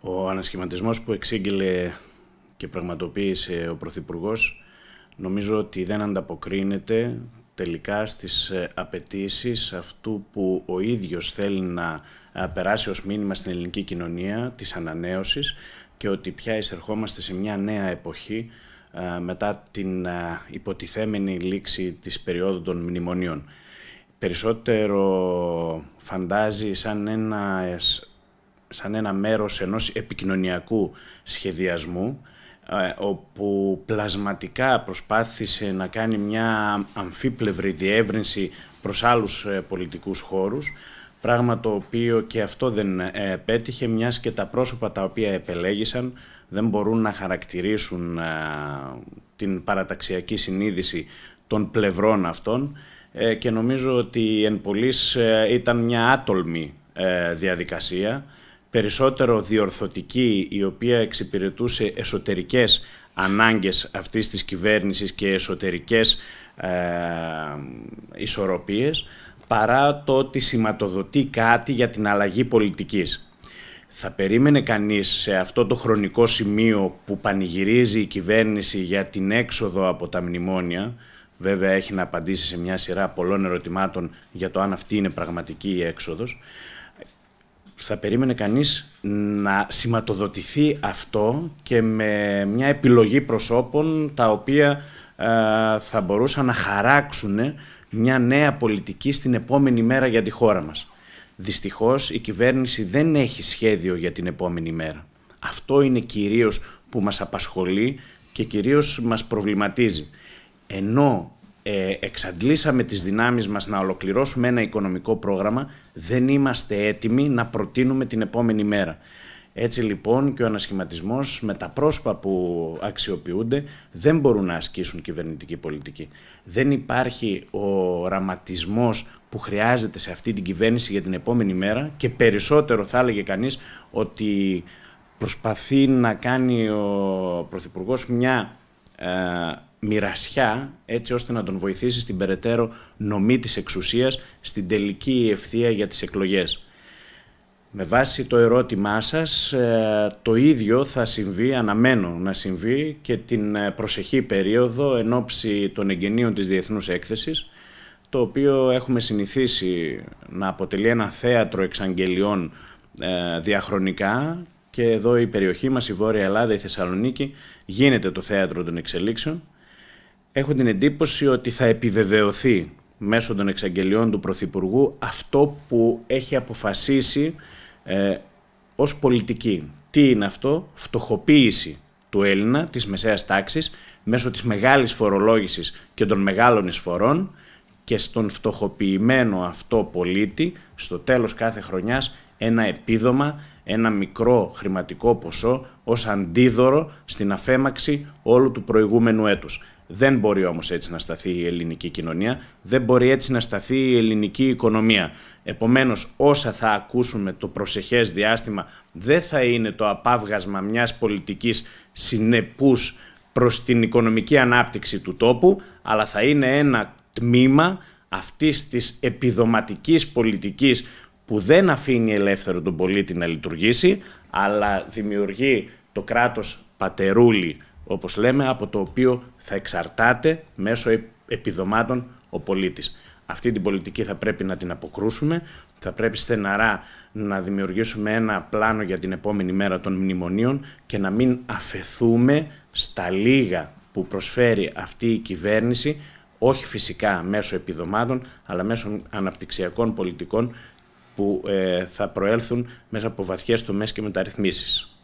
Ο ανασχηματισμός που εξήγηλε και πραγματοποίησε ο Πρωθυπουργός νομίζω ότι δεν ανταποκρίνεται τελικά στις ε, απαιτήσεις αυτού που ο ίδιος θέλει να ε, περάσει ως μήνυμα στην ελληνική κοινωνία, της ανανέωσης και ότι πια εισερχόμαστε σε μια νέα εποχή ε, μετά την υποτιθέμενη λήξη της περίοδου των μνημονίων. Περισσότερο φαντάζει σαν ένας σαν ένα μέρος ενός επικοινωνιακού σχεδιασμού ε, όπου πλασματικά προσπάθησε να κάνει μια αμφίπλευρη διεύρυνση προς άλλους ε, πολιτικούς χώρους, πράγμα το οποίο και αυτό δεν ε, πέτυχε, μιας και τα πρόσωπα τα οποία επελέγησαν δεν μπορούν να χαρακτηρίσουν την παραταξιακή συνείδηση των πλευρών αυτών και νομίζω ότι εν πολλής ήταν μια άτολμη διαδικασία περισσότερο διορθωτική η οποία εξυπηρετούσε εσωτερικές ανάγκες αυτής της κυβέρνησης και εσωτερικές ε, ισορροπίες παρά το ότι σηματοδοτεί κάτι για την αλλαγή πολιτικής. Θα περίμενε κανείς σε αυτό το χρονικό σημείο που πανηγυρίζει η κυβέρνηση για την έξοδο από τα μνημόνια, βέβαια έχει να απαντήσει σε μια σειρά πολλών ερωτημάτων για το αν αυτή είναι πραγματική η έξοδος, θα περίμενε κανείς να σηματοδοτηθεί αυτό και με μια επιλογή προσώπων τα οποία ε, θα μπορούσαν να χαράξουν μια νέα πολιτική στην επόμενη μέρα για τη χώρα μας. Δυστυχώς η κυβέρνηση δεν έχει σχέδιο για την επόμενη μέρα. Αυτό είναι κυρίως που μας απασχολεί και κυρίως μας προβληματίζει. Ενώ ε, εξαντλήσαμε τις δυνάμεις μας να ολοκληρώσουμε ένα οικονομικό πρόγραμμα, δεν είμαστε έτοιμοι να προτείνουμε την επόμενη μέρα. Έτσι λοιπόν και ο ανασχηματισμός με τα πρόσωπα που αξιοποιούνται δεν μπορούν να ασκήσουν κυβερνητική πολιτική. Δεν υπάρχει ο ραματισμός που χρειάζεται σε αυτή την κυβέρνηση για την επόμενη μέρα και περισσότερο θα έλεγε κανείς ότι προσπαθεί να κάνει ο Πρωθυπουργός μια ε, μοιρασιά έτσι ώστε να τον βοηθήσει στην περαιτέρω νομή της εξουσίας στην τελική ευθεία για τις εκλογές. Με βάση το ερώτημά σας, ε, το ίδιο θα συμβεί, αναμένω να συμβεί και την ε, προσεχή περίοδο εν ώψη των εγγενείων της Διεθνούς Έκθεσης, το οποίο έχουμε συνηθίσει να αποτελεί ένα θέατρο εξαγγελιών ε, διαχρονικά και εδώ η περιοχή μας, η Βόρεια Ελλάδα, η Θεσσαλονίκη, γίνεται το θέατρο των εξελίξεων. Έχω την εντύπωση ότι θα επιβεβαιωθεί μέσω των εξαγγελιών του Πρωθυπουργού αυτό που έχει αποφασίσει ε, ως πολιτική. Τι είναι αυτό, φτωχοποίηση του Έλληνα, της μεσαίας τάξης, μέσω της μεγάλης φορολόγησης και των μεγάλων εισφορών και στον φτωχοποιημένο αυτό πολίτη, στο τέλος κάθε χρονιάς, ένα επίδομα, ένα μικρό χρηματικό ποσό ως αντίδωρο στην αφέμαξη όλου του προηγούμενου έτους. Δεν μπορεί όμως έτσι να σταθεί η ελληνική κοινωνία, δεν μπορεί έτσι να σταθεί η ελληνική οικονομία. Επομένως όσα θα ακούσουμε το προσεχές διάστημα δεν θα είναι το απάβγασμα μιας πολιτικής συνεπούς προς την οικονομική ανάπτυξη του τόπου, αλλά θα είναι ένα τμήμα αυτής της επιδοματικής πολιτικής που δεν αφήνει ελεύθερο τον πολίτη να λειτουργήσει, αλλά δημιουργεί το κράτος πατερούλι, όπως λέμε, από το οποίο θα εξαρτάται μέσω επιδομάτων ο πολίτης. Αυτή την πολιτική θα πρέπει να την αποκρούσουμε, θα πρέπει στεναρά να δημιουργήσουμε ένα πλάνο για την επόμενη μέρα των μνημονίων και να μην αφαιθούμε στα λίγα που προσφέρει αυτή η κυβέρνηση, όχι φυσικά μέσω επιδομάτων, αλλά μέσω αναπτυξιακών πολιτικών που ε, θα προέλθουν μέσα από βαθιές τομές και μεταρρυθμίσεις.